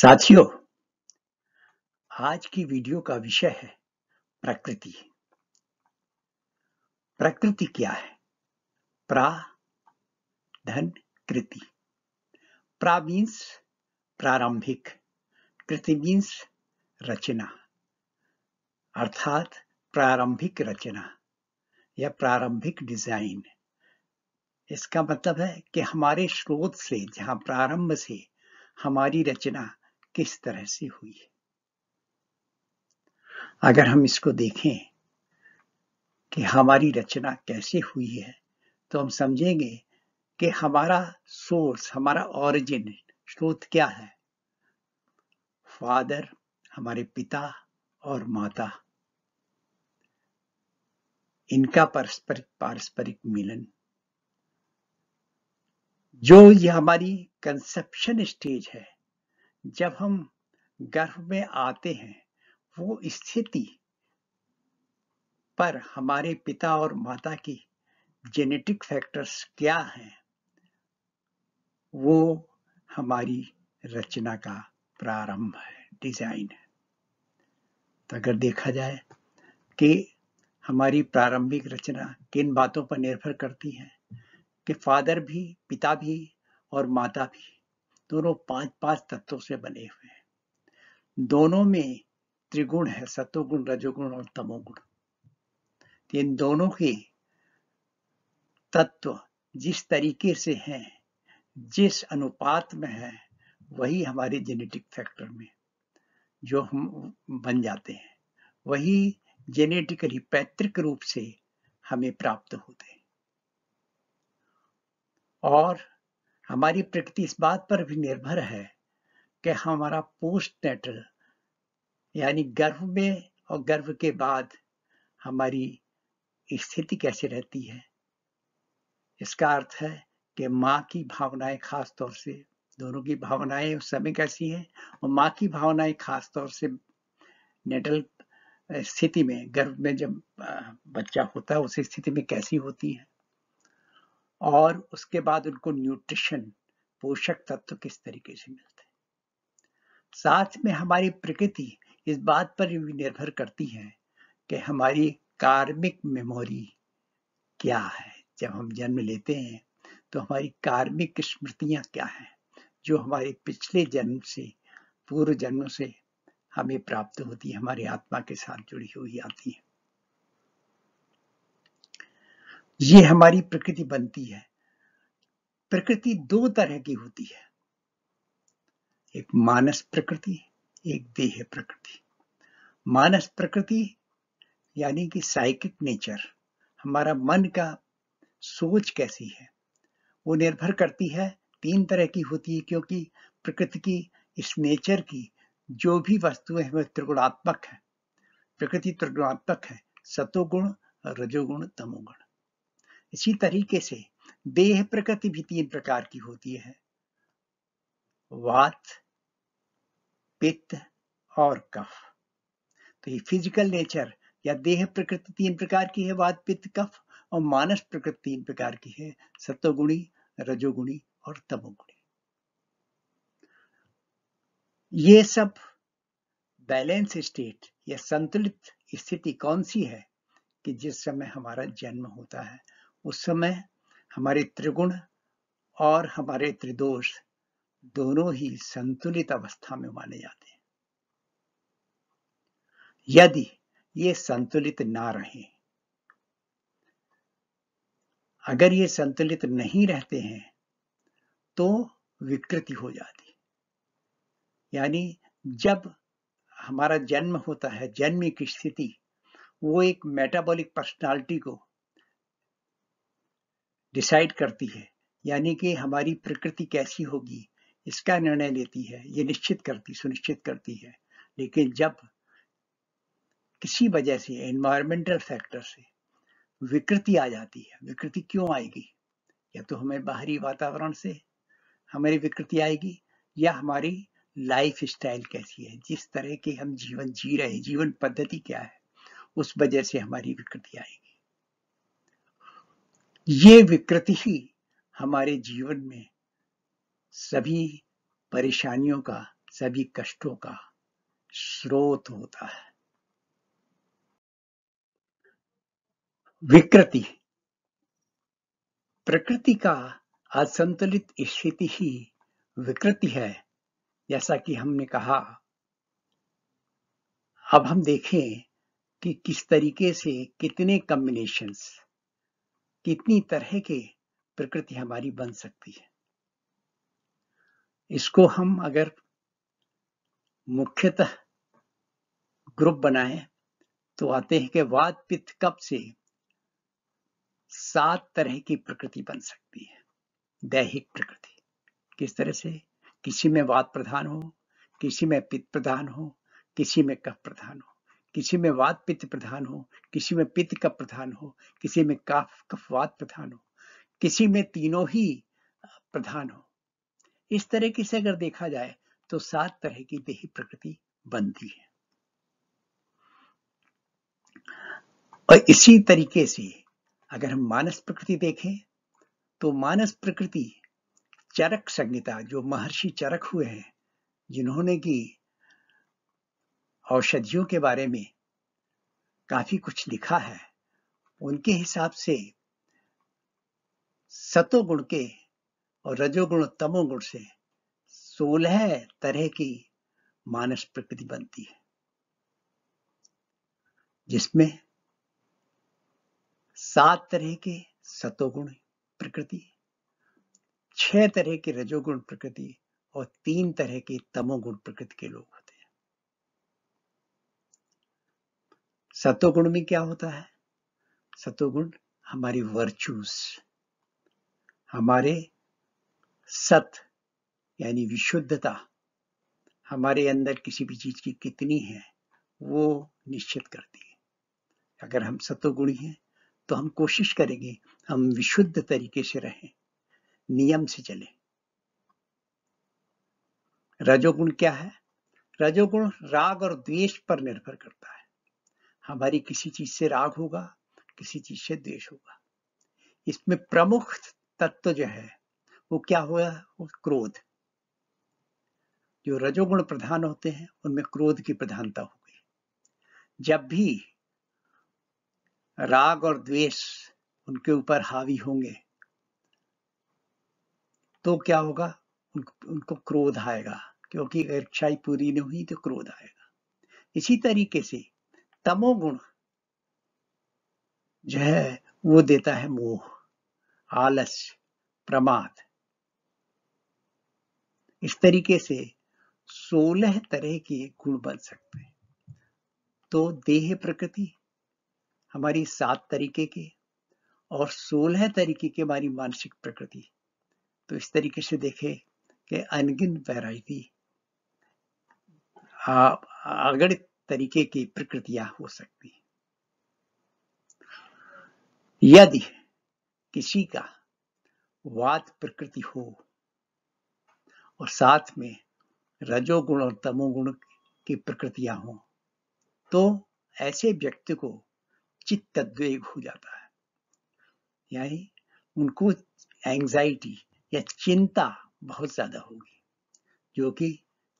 साथियों आज की वीडियो का विषय है प्रकृति प्रकृति क्या है प्रा धन कृति प्रा मीन्स प्रारंभिक कृति मीन्स रचना अर्थात प्रारंभिक रचना या प्रारंभिक डिजाइन इसका मतलब है कि हमारे स्रोत से जहां प्रारंभ से हमारी रचना किस तरह से हुई है अगर हम इसको देखें कि हमारी रचना कैसे हुई है तो हम समझेंगे कि हमारा सोर्स हमारा ओरिजिन स्रोत क्या है फादर हमारे पिता और माता इनका पारस्परिक पारस्परिक मिलन जो ये हमारी कंसेप्शन स्टेज है जब हम गर्भ में आते हैं वो स्थिति पर हमारे पिता और माता की जेनेटिक फैक्टर्स क्या हैं वो हमारी रचना का प्रारंभ है डिजाइन है तो अगर देखा जाए कि हमारी प्रारंभिक रचना किन बातों पर निर्भर करती है कि फादर भी पिता भी और माता भी दोनों पांच पांच तत्वों से बने हुए हैं दोनों में त्रिगुण है सतोगुण रजोगुण और तमोगुण इन दोनों के तत्व जिस तरीके से हैं जिस अनुपात में है वही हमारे जेनेटिक फैक्टर में जो हम बन जाते हैं वही जेनेटिकली पैतृक रूप से हमें प्राप्त होते हैं और हमारी प्रकृति इस बात पर भी निर्भर है कि हमारा पोस्ट नेटल यानी गर्भ में और गर्भ के बाद हमारी स्थिति कैसे रहती है इसका अर्थ है कि माँ की भावनाएं खास तौर से दोनों की भावनाएं उस समय कैसी हैं और माँ की भावनाएं खास तौर से नेटल स्थिति में गर्भ में जब बच्चा होता है उस स्थिति में कैसी होती है और उसके बाद उनको न्यूट्रिशन पोषक तत्व किस तरीके से मिलते हैं साथ में हमारी प्रकृति इस बात पर भी निर्भर करती है कि हमारी कार्मिक मेमोरी क्या है जब हम जन्म लेते हैं तो हमारी कार्मिक स्मृतियां क्या हैं जो हमारे पिछले जन्म से पूर्व जन्म से हमें प्राप्त होती है हमारी आत्मा के साथ जुड़ी हुई आती है ये हमारी प्रकृति बनती है प्रकृति दो तरह की होती है एक मानस प्रकृति एक देह प्रकृति मानस प्रकृति यानी कि साइकिक नेचर हमारा मन का सोच कैसी है वो निर्भर करती है तीन तरह की होती है क्योंकि प्रकृति की इस नेचर की जो भी वस्तुएं हैं वह त्रिगुणात्मक है प्रकृति त्रिगुणात्मक है सतोगुण रजोगुण तमोगुण इसी तरीके से देह प्रकृति भी तीन प्रकार की होती है वात पित्त और कफ तो ये फिजिकल नेचर या देह प्रकृति तीन प्रकार की है वात पित्त कफ और मानस प्रकृति तीन प्रकार की है सत्वगुणी रजोगुणी और तमोगुणी ये सब बैलेंस स्टेट या संतुलित स्थिति कौन सी है कि जिस समय हमारा जन्म होता है उस समय हमारे त्रिगुण और हमारे त्रिदोष दोनों ही संतुलित अवस्था में माने जाते हैं यदि ये संतुलित ना रहे अगर ये संतुलित नहीं रहते हैं तो विकृति हो जाती यानी जब हमारा जन्म होता है जन्म की स्थिति वो एक मेटाबॉलिक पर्सनालिटी को डिसाइड करती है यानी कि हमारी प्रकृति कैसी होगी इसका निर्णय लेती है ये निश्चित करती सुनिश्चित करती है लेकिन जब किसी वजह से एनवायरमेंटल फैक्टर से विकृति आ जाती है विकृति क्यों आएगी या तो हमें बाहरी वातावरण से हमारी विकृति आएगी या हमारी लाइफ स्टाइल कैसी है जिस तरह के हम जीवन जी रहे जीवन पद्धति क्या है उस वजह से हमारी विकृति आएगी ये विकृति ही हमारे जीवन में सभी परेशानियों का सभी कष्टों का स्रोत होता है विकृति प्रकृति का असंतुलित स्थिति ही विकृति है जैसा कि हमने कहा अब हम देखें कि किस तरीके से कितने कॉम्बिनेशंस कितनी तरह के प्रकृति हमारी बन सकती है इसको हम अगर मुख्यतः ग्रुप बनाए तो आते हैं कि वाद पित्त कप से सात तरह की प्रकृति बन सकती है दैहिक प्रकृति किस तरह से किसी में वाद प्रधान हो किसी में पित्त प्रधान हो किसी में कप प्रधान हो किसी में वात पित्त प्रधान हो किसी में पित्त का प्रधान हो किसी में काफ कफवात प्रधान हो किसी में तीनों ही प्रधान हो इस तरीके से अगर देखा जाए तो सात तरह की देही प्रकृति बनती है और इसी तरीके से अगर हम मानस प्रकृति देखें तो मानस प्रकृति चरक संहिता जो महर्षि चरक हुए हैं जिन्होंने की औषधियों के बारे में काफी कुछ लिखा है उनके हिसाब से सतोगुण के और रजोगुण तमोगुण से सोलह तरह की मानस प्रकृति बनती है जिसमें सात तरह के सतोगुण प्रकृति छह तरह के रजोगुण प्रकृति और तीन तरह के तमोगुण प्रकृति के लोग सत्वगुण में क्या होता है सत्वगुण हमारी वर्चूस हमारे सत यानी विशुद्धता हमारे अंदर किसी भी चीज की कितनी है वो निश्चित करती है अगर हम सत्वगुणी हैं तो हम कोशिश करेंगे हम विशुद्ध तरीके से रहें नियम से चले रजोगुण क्या है रजोगुण राग और द्वेष पर निर्भर करता है हमारी किसी चीज से राग होगा किसी चीज से द्वेष होगा इसमें प्रमुख तत्व जो है वो क्या हुआ क्रोध जो रजोगुण प्रधान होते हैं उनमें क्रोध की प्रधानता हो गई जब भी राग और द्वेष उनके ऊपर हावी होंगे तो क्या होगा उनको, उनको क्रोध आएगा क्योंकि इच्छाई पूरी नहीं हुई तो क्रोध आएगा इसी तरीके से तमोगुण जो है वो देता है मोह आलस प्रमाद इस तरीके से सोलह तरह के गुण बन सकते हैं तो देह प्रकृति हमारी सात तरीके के और सोलह तरीके की हमारी मानसिक प्रकृति तो इस तरीके से देखें कि अनगिन वैरायटी अगणित तरीके की प्रकृतियां हो सकती हैं यदि किसी का वाद प्रकृति हो और साथ में रजोगुण और तमोगुण की प्रकृतियां हो तो ऐसे व्यक्ति को चित्त द्वेग हो जाता है यानी उनको एंजाइटी या चिंता बहुत ज्यादा होगी जो कि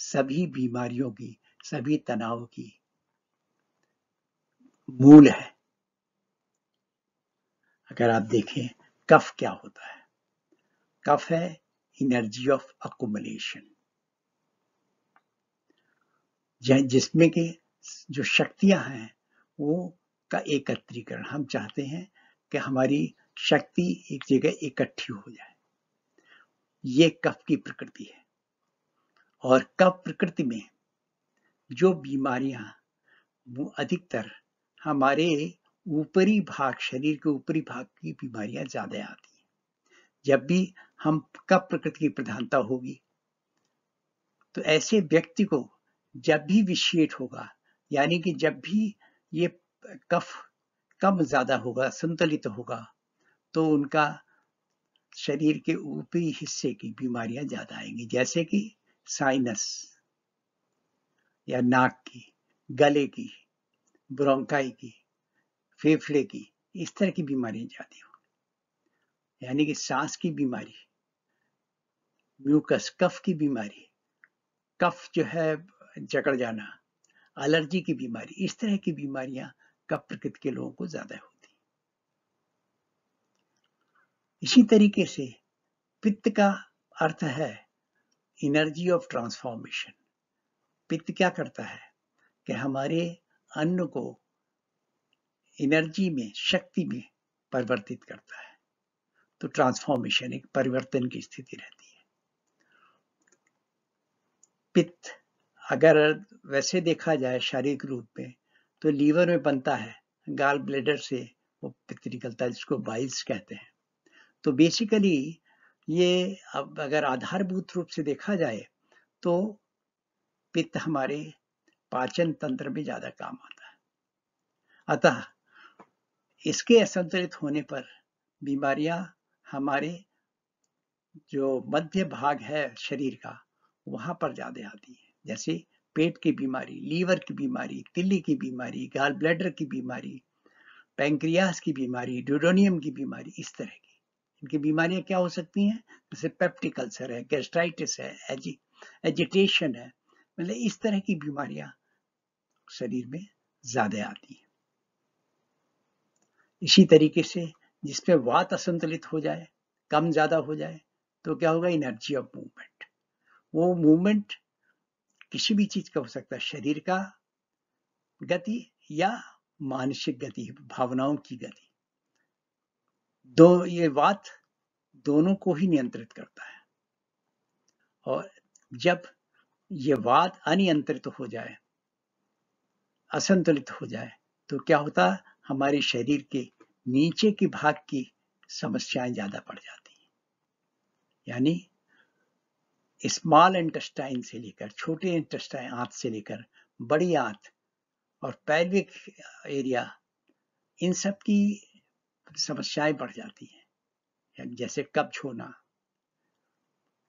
सभी बीमारियों की सभी तनाव की मूल है अगर आप देखें कफ क्या होता है कफ है एनर्जी ऑफ अकोमलेशन जिसमें के जो शक्तियां हैं वो का एकत्रीकरण हम चाहते हैं कि हमारी शक्ति एक जगह इकट्ठी हो जाए ये कफ की प्रकृति है और कफ प्रकृति में जो बीमारियां अधिकतर हमारे ऊपरी भाग शरीर के ऊपरी भाग की बीमारियां ज्यादा आती हैं जब भी हम कब प्रकृति की प्रधानता होगी तो ऐसे व्यक्ति को जब भी विशेष होगा यानी कि जब भी ये कफ कम ज्यादा होगा संतुलित होगा तो उनका शरीर के ऊपरी हिस्से की बीमारियां ज्यादा आएंगी जैसे कि साइनस या नाक की गले की ब्रोंकाई की फेफड़े की इस तरह की बीमारियां ज़्यादा हो यानी कि सांस की बीमारी म्यूकस कफ की बीमारी कफ जो है जकड़ जाना एलर्जी की बीमारी इस तरह की बीमारियां कफ प्रकृति के लोगों को ज़्यादा होती इसी तरीके से पित्त का अर्थ है एनर्जी ऑफ ट्रांसफॉर्मेशन पित्त क्या करता है कि हमारे अन्न को एनर्जी में शक्ति में परिवर्तित करता है तो ट्रांसफॉर्मेशन एक परिवर्तन की स्थिति रहती है पित्त अगर वैसे देखा जाए शारीरिक रूप में तो लीवर में बनता है गाल ब्लेडर से वो पित्त निकलता है जिसको बाइल्स कहते हैं तो बेसिकली ये अब अगर आधारभूत रूप से देखा जाए तो पित्त हमारे पाचन तंत्र में ज्यादा काम आता है अतः इसके असंतुलित होने पर बीमारियां हमारे जो मध्य भाग है शरीर का वहां पर ज्यादा आती है जैसे पेट की बीमारी लीवर की बीमारी तिल्ली की बीमारी गाल ब्लैडर की बीमारी पैंक्रियास की बीमारी ड्यूडोनियम की बीमारी इस तरह की इनकी बीमारियां क्या हो सकती हैं जैसे पेप्टिक अल्सर है गैस्ट्राइटिस है एजिटेशन है मतलब इस तरह की बीमारियां शरीर में ज्यादा आती है इसी तरीके से जिसमें वात असंतुलित हो जाए कम ज्यादा हो जाए तो क्या होगा एनर्जी ऑफ मूवमेंट वो मूवमेंट किसी भी चीज का हो सकता है शरीर का गति या मानसिक गति भावनाओं की गति दो ये बात दोनों को ही नियंत्रित करता है और जब ये वाद अनियंत्रित हो जाए असंतुलित हो जाए तो क्या होता हमारे शरीर के नीचे की भाग की समस्याएं ज्यादा पड़ जाती है यानी स्मॉल इंटेस्टाइन से लेकर छोटे इंटेस्टाइन आंत से लेकर बड़ी आंत और पैल्विक एरिया इन सब की समस्याएं बढ़ जाती हैं जैसे कब्ज होना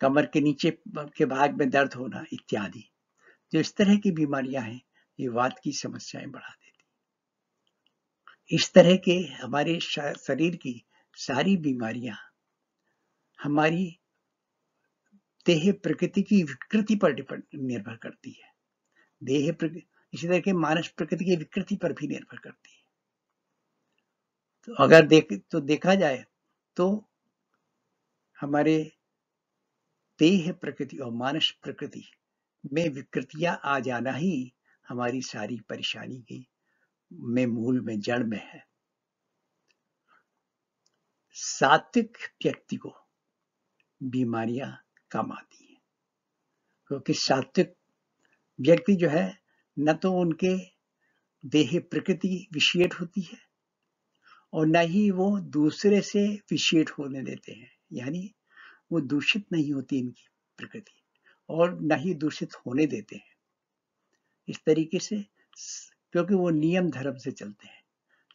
कमर के नीचे के भाग में दर्द होना इत्यादि जो इस तरह की बीमारियां हैं ये वात की समस्याएं बढ़ा देती इस तरह के हमारे शरीर की सारी बीमारियां हमारी देह प्रकृति की विकृति पर निर्भर करती है देह इसी तरह के मानस प्रकृति की विकृति पर भी निर्भर करती है तो अगर देख तो देखा जाए तो हमारे देह प्रकृति और मानस प्रकृति में विकृतियां आ जाना ही हमारी सारी परेशानी की में मूल में जड़ में है सात्विक व्यक्ति को बीमारियां कम आती हैं क्योंकि सात्विक व्यक्ति जो है न तो उनके देह प्रकृति विशेष होती है और न ही वो दूसरे से विशेष होने देते हैं यानी वो दूषित नहीं होती इनकी प्रकृति और न ही दूषित होने देते हैं इस तरीके से क्योंकि वो नियम धर्म से चलते हैं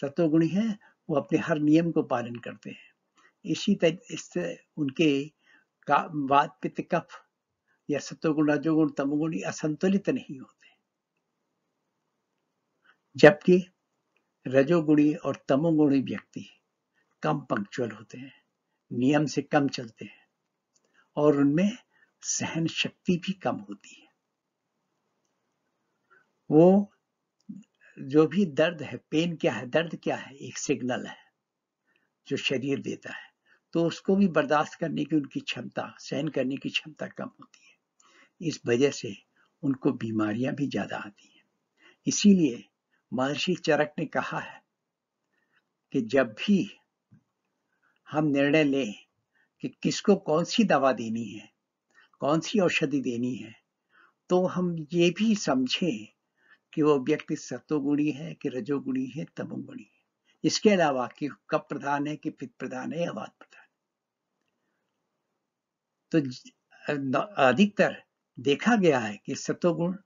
सतोगुणी है वो अपने हर नियम को पालन करते हैं इसी तरह इससे उनके वाद पित्त कफ या सतोगुण रजोगुण तमोगुण असंतुलित नहीं होते जबकि रजोगुणी और तमोगुणी व्यक्ति कम पंक्चुअल होते हैं नियम से कम चलते हैं और उनमें सहन शक्ति भी कम होती है वो जो भी दर्द है पेन क्या है दर्द क्या है एक सिग्नल है जो शरीर देता है तो उसको भी बर्दाश्त करने की उनकी क्षमता सहन करने की क्षमता कम होती है इस वजह से उनको बीमारियां भी ज्यादा आती हैं इसीलिए महर्षि चरक ने कहा है कि जब भी हम निर्णय लें कि किसको कौन सी दवा देनी है कौन सी औषधि देनी है तो हम ये भी समझें कि वो व्यक्ति सत्वगुणी है कि रजोगुणी है तमोगुणी है इसके अलावा कि कप प्रधान है कि पित्त प्रधान है या प्रधान तो अधिकतर देखा गया है कि सत्वगुण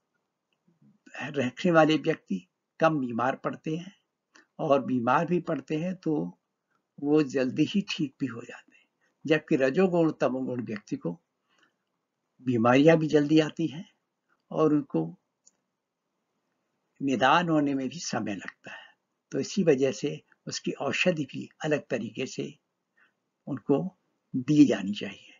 रखने वाले व्यक्ति कम बीमार पड़ते हैं और बीमार भी पड़ते हैं तो वो जल्दी ही ठीक भी हो जाते हैं जबकि रजोगुण तमोगुण व्यक्ति को बीमारियां भी जल्दी आती हैं और उनको निदान होने में भी समय लगता है तो इसी वजह से उसकी औषधि भी अलग तरीके से उनको दी जानी चाहिए